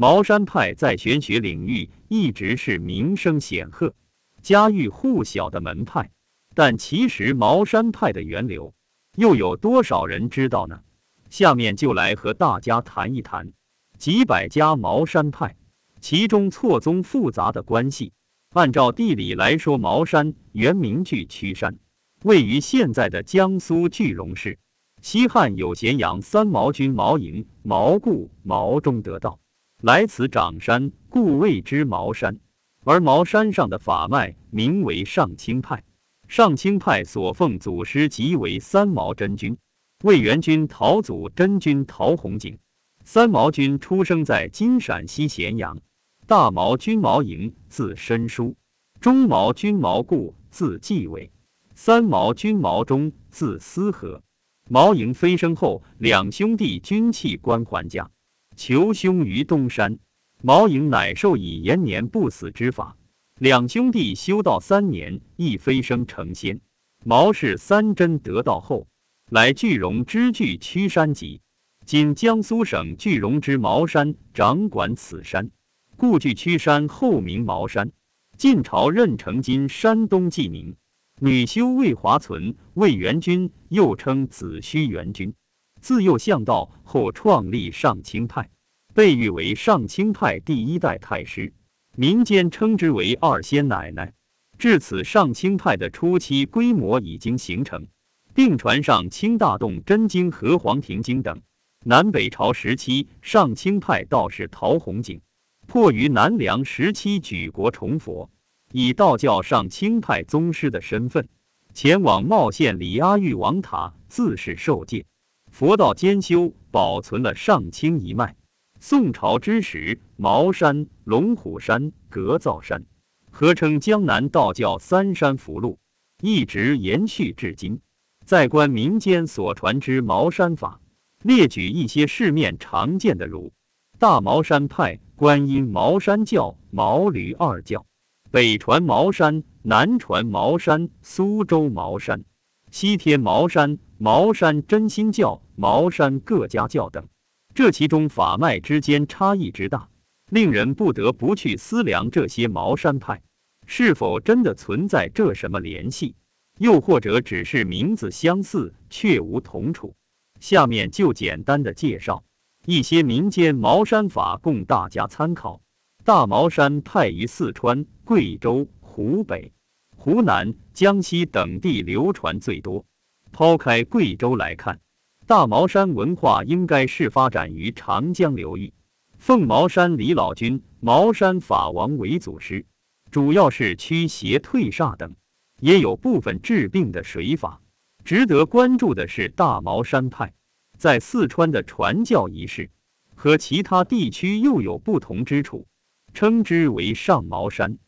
茅山派在玄学领域一直是名声显赫、家喻户晓的门派，但其实茅山派的源流，又有多少人知道呢？下面就来和大家谈一谈几百家茅山派，其中错综复杂的关系。按照地理来说，茅山原名巨曲山，位于现在的江苏句容市。西汉有咸阳三茅军茅营茅固、茅中得道。来此掌山，故谓之茅山。而茅山上的法脉名为上清派，上清派所奉祖师即为三毛真君。魏元君陶祖真君陶弘景，三毛君出生在今陕西咸阳。大毛君毛营，字申叔；中毛君毛固，字继伟；三毛君毛中，字思和。毛营飞升后，两兄弟均弃官还家。求兄于东山，毛颖乃授以延年不死之法。两兄弟修道三年，亦飞升成仙。毛氏三真得道后，来句容之句屈山集，今江苏省句容之茅山，掌管此山，故聚屈山后名茅山。晋朝任城金，山东济宁女修魏华存，魏元君，又称子虚元君。自幼向道后，创立上清派，被誉为上清派第一代太师，民间称之为二仙奶奶。至此，上清派的初期规模已经形成，并传上清大洞真经和黄庭经等。南北朝时期，上清派道士陶弘景，迫于南梁时期举国崇佛，以道教上清派宗师的身份，前往茂县李阿玉王塔自是受戒。佛道兼修，保存了上清一脉。宋朝之时，茅山、龙虎山、格皂山合称江南道教三山福禄，一直延续至今。再观民间所传之茅山法，列举一些市面常见的如大茅山派、观音茅山教、毛驴二教，北传茅山，南传茅山，苏州茅山。西天茅山、茅山真心教、茅山各家教等，这其中法脉之间差异之大，令人不得不去思量这些茅山派是否真的存在这什么联系，又或者只是名字相似却无同处。下面就简单的介绍一些民间茅山法，供大家参考。大茅山派于四川、贵州、湖北。湖南、江西等地流传最多。抛开贵州来看，大茅山文化应该是发展于长江流域。奉茅山李老君、茅山法王为祖师，主要是驱邪退煞等，也有部分治病的水法。值得关注的是，大茅山派在四川的传教仪式和其他地区又有不同之处，称之为上茅山。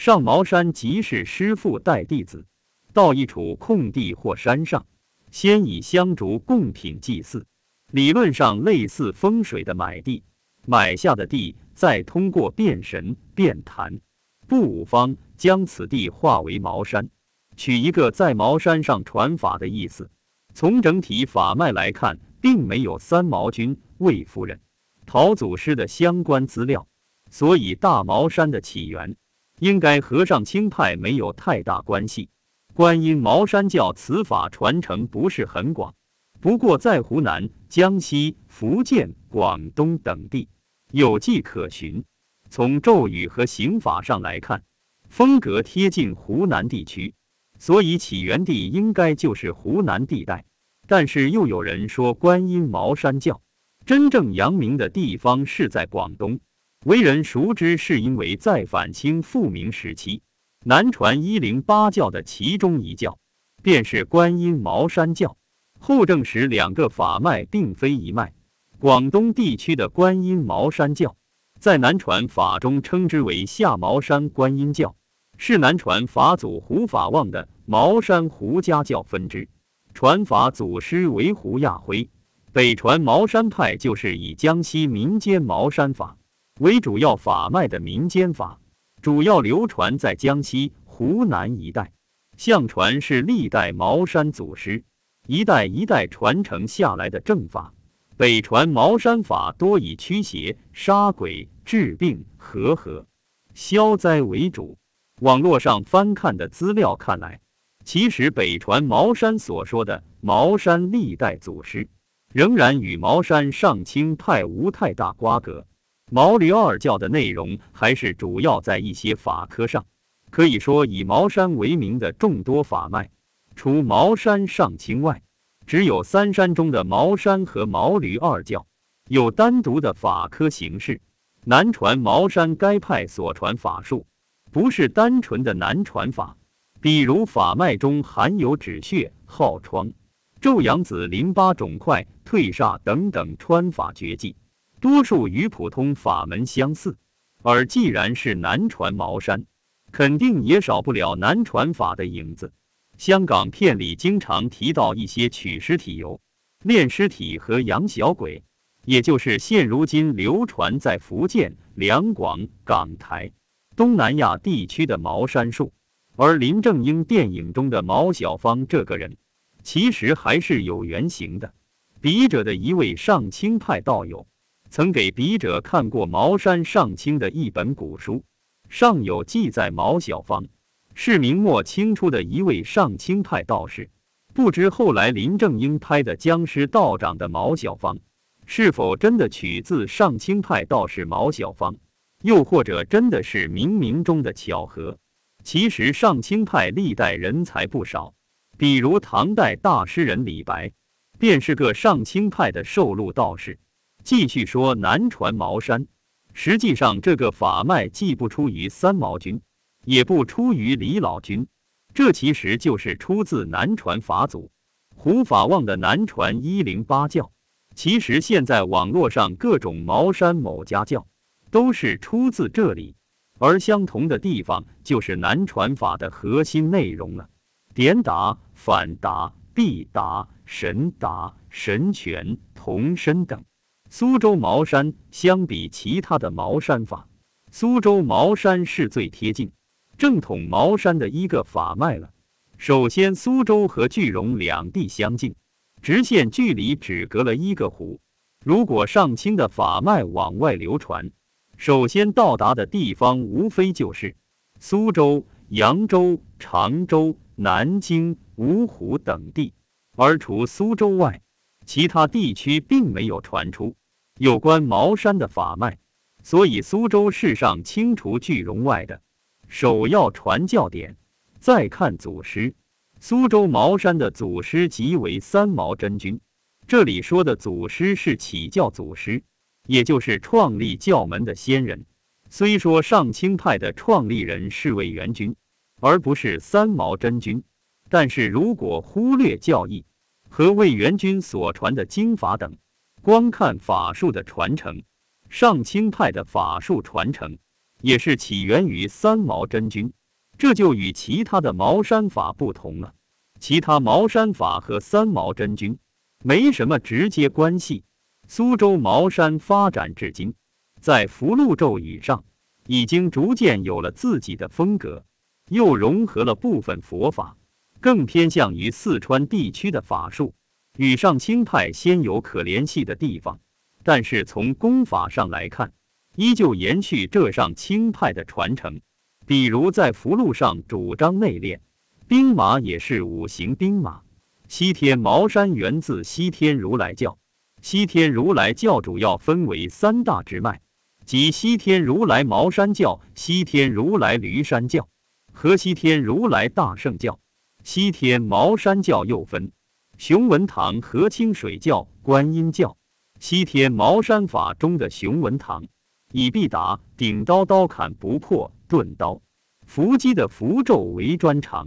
上茅山即是师父带弟子，到一处空地或山上，先以香烛贡品祭祀，理论上类似风水的买地，买下的地再通过变神变坛布五方，将此地化为茅山，取一个在茅山上传法的意思。从整体法脉来看，并没有三毛君、魏夫人、陶祖师的相关资料，所以大茅山的起源。应该和上清派没有太大关系。观音茅山教此法传承不是很广，不过在湖南、江西、福建、广东等地有迹可循。从咒语和刑法上来看，风格贴近湖南地区，所以起源地应该就是湖南地带。但是又有人说，观音茅山教真正扬名的地方是在广东。为人熟知是因为在反清复明时期，南传一零八教的其中一教，便是观音茅山教。后证实两个法脉并非一脉。广东地区的观音茅山教，在南传法中称之为下茅山观音教，是南传法祖胡法旺的茅山胡家教分支，传法祖师为胡亚辉。北传茅山派就是以江西民间茅山法。为主要法脉的民间法，主要流传在江西、湖南一带。相传是历代茅山祖师一代一代传承下来的正法。北传茅山法多以驱邪、杀鬼、治病、和合、消灾为主。网络上翻看的资料看来，其实北传茅山所说的茅山历代祖师，仍然与茅山上清派无太大瓜葛。毛驴二教的内容还是主要在一些法科上，可以说以茅山为名的众多法脉，除茅山上清外，只有三山中的茅山和毛驴二教有单独的法科形式。南传茅山该派所传法术，不是单纯的南传法，比如法脉中含有止血、耗疮、咒阳子、淋巴肿块、退煞等等穿法绝技。多数与普通法门相似，而既然是南传茅山，肯定也少不了南传法的影子。香港片里经常提到一些取尸体油、炼尸体和养小鬼，也就是现如今流传在福建、两广、港台、东南亚地区的茅山术。而林正英电影中的毛小芳这个人，其实还是有原型的，笔者的一位上清派道友。曾给笔者看过茅山上清的一本古书，上有记载毛小芳是明末清初的一位上清派道士。不知后来林正英拍的《僵尸道长》的毛小芳，是否真的取自上清派道士毛小芳，又或者真的是冥冥中的巧合？其实上清派历代人才不少，比如唐代大诗人李白，便是个上清派的受禄道士。继续说南传茅山，实际上这个法脉既不出于三毛君，也不出于李老君，这其实就是出自南传法祖胡法旺的南传一零八教。其实现在网络上各种茅山某家教，都是出自这里，而相同的地方就是南传法的核心内容了：点达、反达、必达、神达、神拳、同身等。苏州茅山相比其他的茅山法，苏州茅山是最贴近正统茅山的一个法脉了。首先，苏州和句容两地相近，直线距离只隔了一个湖。如果上清的法脉往外流传，首先到达的地方无非就是苏州、扬州、常州、南京、芜湖等地，而除苏州外，其他地区并没有传出。有关茅山的法脉，所以苏州市上清除巨荣外的首要传教点。再看祖师，苏州茅山的祖师即为三毛真君。这里说的祖师是起教祖师，也就是创立教门的先人。虽说上清派的创立人是魏元君，而不是三毛真君，但是如果忽略教义和魏元君所传的经法等。光看法术的传承，上清派的法术传承也是起源于三毛真君，这就与其他的茅山法不同了。其他茅山法和三毛真君没什么直接关系。苏州茅山发展至今，在符箓咒语上已经逐渐有了自己的风格，又融合了部分佛法，更偏向于四川地区的法术。与上清派先有可联系的地方，但是从功法上来看，依旧延续这上清派的传承。比如在符箓上主张内练，兵马也是五行兵马。西天茅山源自西天如来教，西天如来教主要分为三大支脉，即西天如来茅山教、西天如来驴山教和西天如来大圣教。西天茅山教又分。熊文堂和清水教、观音教、西天茅山法中的熊文堂，以必打顶刀刀砍不破，钝刀伏击的符咒为专长；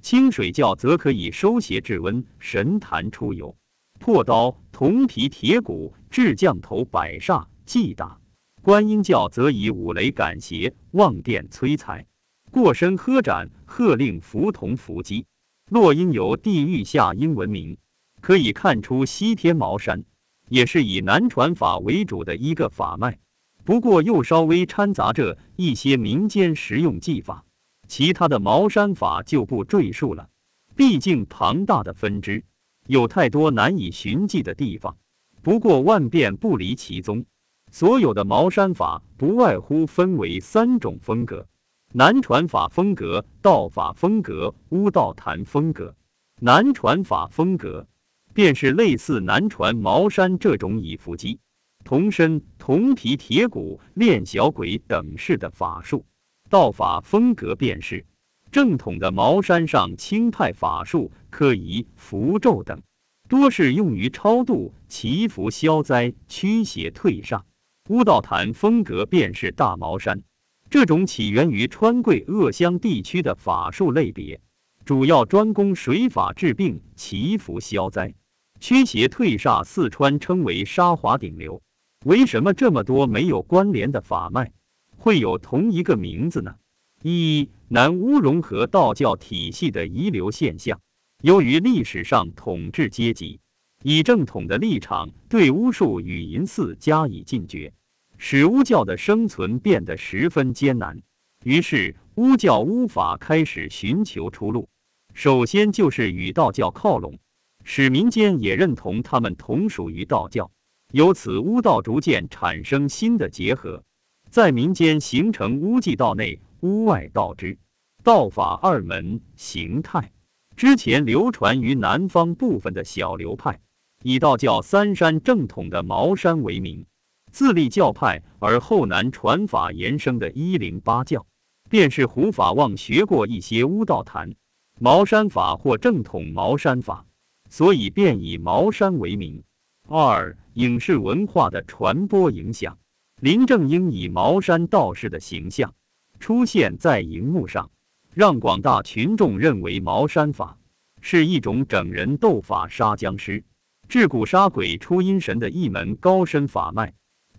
清水教则可以收邪制瘟，神坛出游，破刀铜皮铁骨，制降头百煞祭打；观音教则以五雷赶邪，望电摧财，过身喝斩，喝令符同伏击。洛英由地域下英闻名，可以看出西天茅山也是以南传法为主的一个法脉，不过又稍微掺杂着一些民间实用技法。其他的茅山法就不赘述了，毕竟庞大的分支有太多难以寻迹的地方。不过万变不离其宗，所有的茅山法不外乎分为三种风格。南传法风格、道法风格、巫道坛风格，南传法风格便是类似南传茅山这种以伏击、铜身、铜皮、铁骨炼小鬼等式的法术；道法风格便是正统的茅山上清派法术、科仪、符咒等，多是用于超度、祈福、消灾、驱邪、退煞；巫道坛风格便是大茅山。这种起源于川贵鄂湘地区的法术类别，主要专攻水法治病、祈福消灾、驱邪退煞。四川称为“沙华顶流”。为什么这么多没有关联的法脉会有同一个名字呢？一南巫融合道教体系的遗留现象。由于历史上统治阶级以正统的立场对巫术与淫祀加以禁绝。使巫教的生存变得十分艰难，于是巫教巫法开始寻求出路。首先就是与道教靠拢，使民间也认同他们同属于道教，由此巫道逐渐产生新的结合，在民间形成巫祭道内、巫外道之、道法二门形态。之前流传于南方部分的小流派，以道教三山正统的茅山为名。自立教派而后难传法延生的一零八教，便是胡法旺学过一些巫道坛、茅山法或正统茅山法，所以便以茅山为名。二影视文化的传播影响，林正英以茅山道士的形象出现在荧幕上，让广大群众认为茅山法是一种整人斗法、杀僵尸、治骨杀鬼、出阴神的一门高深法脉。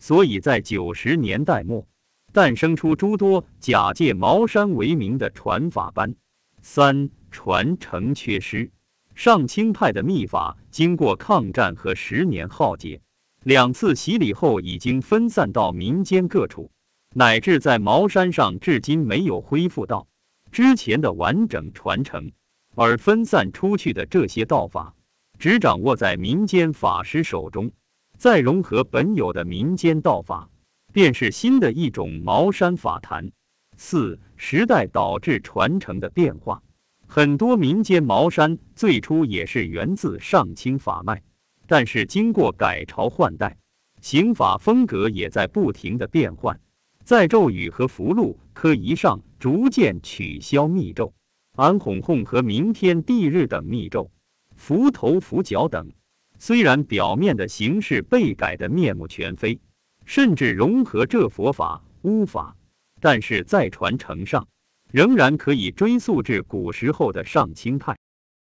所以在九十年代末，诞生出诸多假借茅山为名的传法班。三传承缺失，上清派的秘法经过抗战和十年浩劫两次洗礼后，已经分散到民间各处，乃至在茅山上至今没有恢复到之前的完整传承。而分散出去的这些道法，只掌握在民间法师手中。再融合本有的民间道法，便是新的一种茅山法坛。四时代导致传承的变化，很多民间茅山最初也是源自上清法脉，但是经过改朝换代，刑法风格也在不停的变换，在咒语和符箓科仪上逐渐取消密咒，安哄哄和明天地日等密咒，符头符脚等。虽然表面的形式被改得面目全非，甚至融合这佛法、巫法，但是在传承上，仍然可以追溯至古时候的上清派。